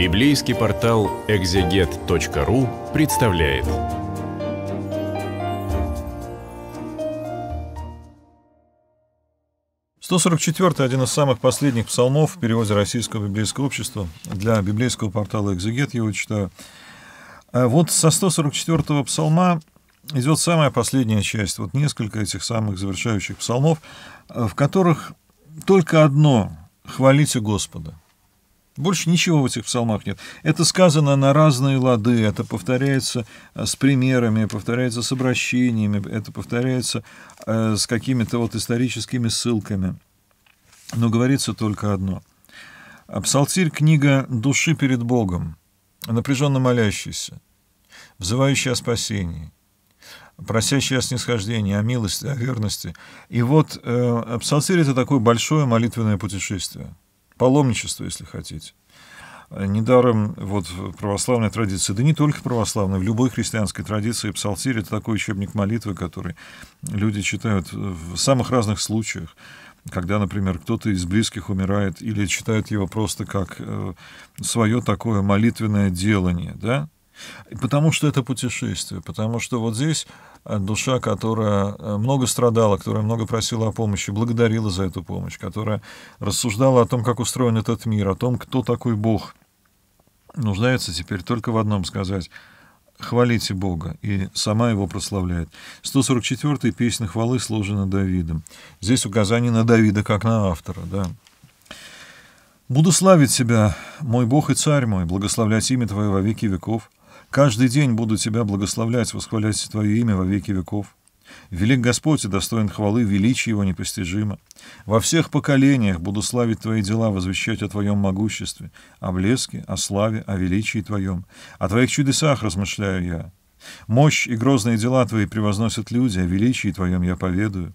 Библейский портал экзегет.ру представляет. Сто сорок один из самых последних псалмов в переводе Российского библейского общества. Для библейского портала «Экзегет» его читаю. А вот со 144-го псалма идет самая последняя часть, вот несколько этих самых завершающих псалмов, в которых только одно «Хвалите Господа». Больше ничего в этих псалмах нет. Это сказано на разные лады, это повторяется э, с примерами, повторяется с обращениями, это повторяется э, с какими-то вот историческими ссылками. Но говорится только одно. А псалтирь — книга души перед Богом, напряженно молящейся, взывающей о спасении, просящий о снисхождении, о милости, о верности. И вот э, псалтирь — это такое большое молитвенное путешествие — паломничество, если хотите. Э, недаром вот православная традиция, да не только православная, в любой христианской традиции псалтирь – это такой учебник молитвы, который люди читают в самых разных случаях когда, например, кто-то из близких умирает или читают его просто как э, свое такое молитвенное делание, да, Потому что это путешествие, потому что вот здесь э, душа, которая э, много страдала, которая много просила о помощи, благодарила за эту помощь, которая рассуждала о том, как устроен этот мир, о том, кто такой Бог, нуждается теперь только в одном сказать хвалите Бога, и сама его прославляет. 144-й песня хвалы сложена Давидом. Здесь указание на Давида как на автора, да. «Буду славить Тебя, мой Бог и Царь мой, благословлять имя Твое во веки веков. Каждый день буду тебя благословлять, восхвалять твое имя во веки веков. Велик Господь и достоин хвалы, величие его непостижимо. Во всех поколениях буду славить твои дела, возвещать о твоем могуществе, о блеске, о славе, о величии твоем. О твоих чудесах размышляю я. Мощь и грозные дела твои превозносят люди, о величии твоем я поведаю.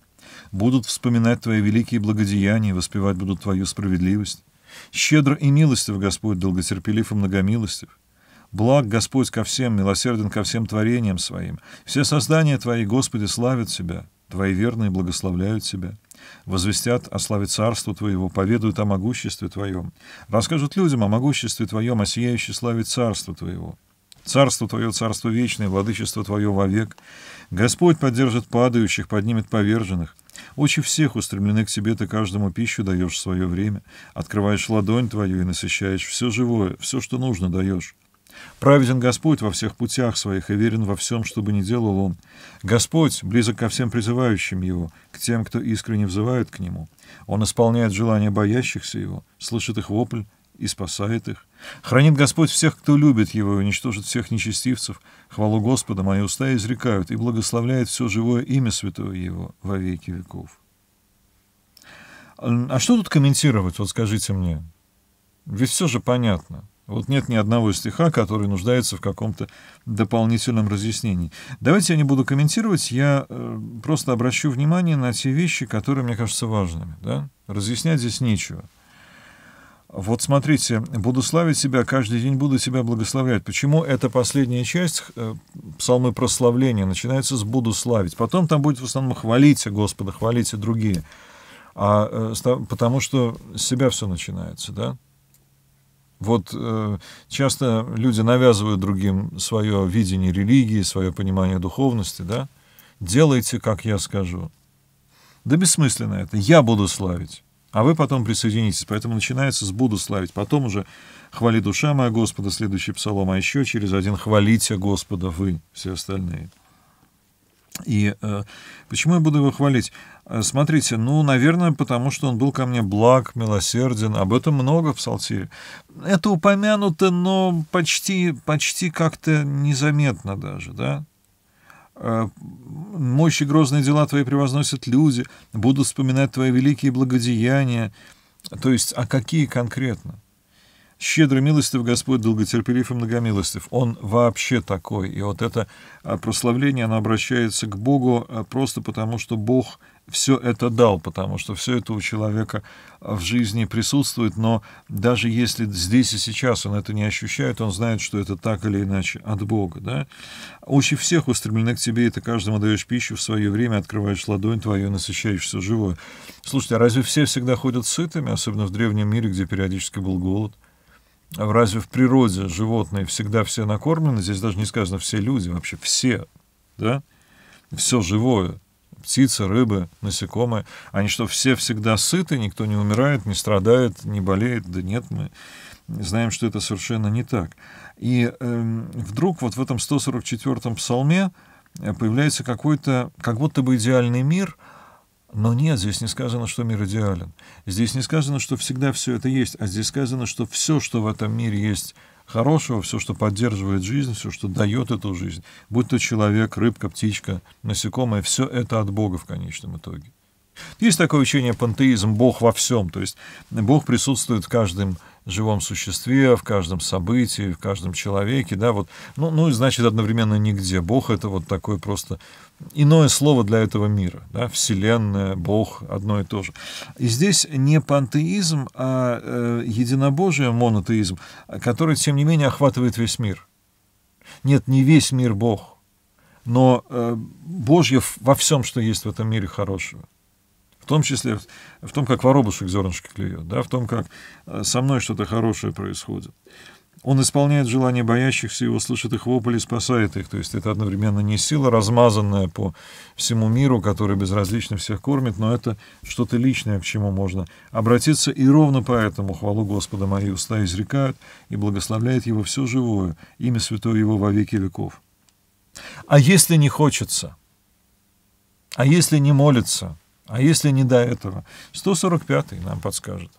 Будут вспоминать твои великие благодеяния, воспевать будут твою справедливость. Щедр и милостив Господь, долготерпелив и многомилостив. Благ Господь ко всем, милосерден ко всем творениям Своим. Все создания Твои, Господи, славят Тебя, Твои верные благословляют Тебя. Возвестят о славе Царства Твоего, поведают о могуществе Твоем. Расскажут людям о могуществе Твоем, о сияющей славе Царства Твоего. Царство Твое, Царство Вечное, Владычество Твое вовек. Господь поддержит падающих, поднимет поверженных. Очи всех устремлены к тебе, ты каждому пищу даешь в свое время. Открываешь ладонь Твою и насыщаешь все живое, все, что нужно даешь. Праведен Господь во всех путях своих и верен во всем, что бы ни делал он. Господь близок ко всем призывающим его, к тем, кто искренне взывает к нему. Он исполняет желания боящихся его, слышит их вопль и спасает их. Хранит Господь всех, кто любит его, и уничтожит всех нечестивцев. Хвалу Господа мои уста изрекают, и благословляет все живое имя Святое его во веки веков. А что тут комментировать, вот скажите мне? Ведь все же понятно. Вот нет ни одного стиха, который нуждается в каком-то дополнительном разъяснении. Давайте я не буду комментировать, я э, просто обращу внимание на те вещи, которые мне кажутся важными. Да? Разъяснять здесь нечего. Вот смотрите, «Буду славить себя каждый день буду себя благословлять». Почему эта последняя часть э, псалмы прославления начинается с «буду славить». Потом там будет в основном «хвалите Господа, хвалите другие». А, э, потому что с себя все начинается, да? Вот э, часто люди навязывают другим свое видение религии, свое понимание духовности, да? Делайте, как я скажу. Да бессмысленно это. Я буду славить, а вы потом присоединитесь. Поэтому начинается с «буду славить». Потом уже «хвали душа моя Господа», следующий псалом, а еще через один «хвалите Господа вы», все остальные. И э, почему я буду его хвалить? Э, смотрите, ну, наверное, потому что он был ко мне благ, милосерден. Об этом много в Псалтире. Это упомянуто, но почти, почти как-то незаметно даже, да? Э, «Мощь и грозные дела твои превозносят люди, будут вспоминать твои великие благодеяния». То есть, а какие конкретно? Щедро милостив Господь, долготерпелив и многомилостив. Он вообще такой. И вот это а, прославление, оно обращается к Богу а, просто потому, что Бог все это дал, потому что все это у человека а, в жизни присутствует, но даже если здесь и сейчас он это не ощущает, он знает, что это так или иначе от Бога. Да? Очи всех устремлены к тебе, и ты каждому даешь пищу в свое время, открываешь ладонь твою, насыщаешь все живое. Слушайте, а разве все всегда ходят сытыми, особенно в древнем мире, где периодически был голод? А разве в природе животные всегда все накормлены? Здесь даже не сказано все люди, вообще все, да? Все живое, птицы, рыбы, насекомые. Они что, все всегда сыты, никто не умирает, не страдает, не болеет? Да нет, мы знаем, что это совершенно не так. И э, вдруг вот в этом 144-м псалме э, появляется какой-то, как будто бы идеальный мир — но нет, здесь не сказано, что мир идеален. Здесь не сказано, что всегда все это есть, а здесь сказано, что все, что в этом мире есть хорошего, все, что поддерживает жизнь, все, что дает эту жизнь, будь то человек, рыбка, птичка, насекомое, все это от Бога в конечном итоге. Есть такое учение пантеизм, Бог во всем, то есть Бог присутствует в каждом живом существе, в каждом событии, в каждом человеке, да, вот, ну, ну и значит одновременно нигде. Бог это вот такое просто иное слово для этого мира, да, вселенная, Бог одно и то же. И здесь не пантеизм, а э, единобожие, монотеизм, который, тем не менее, охватывает весь мир. Нет, не весь мир Бог, но э, Божье во всем, что есть в этом мире хорошего в том числе в том, как воробушек зернышко клюет, да, в том, как э, со мной что-то хорошее происходит. Он исполняет желания боящихся, его слышит их вопли и спасает их. То есть это одновременно не сила, размазанная по всему миру, которая безразлично всех кормит, но это что-то личное, к чему можно обратиться. И ровно поэтому хвалу Господа мои уста изрекают и благословляет его все живое, имя святое его во веки веков. А если не хочется? А если не молится? А если не до этого, 145-й нам подскажет.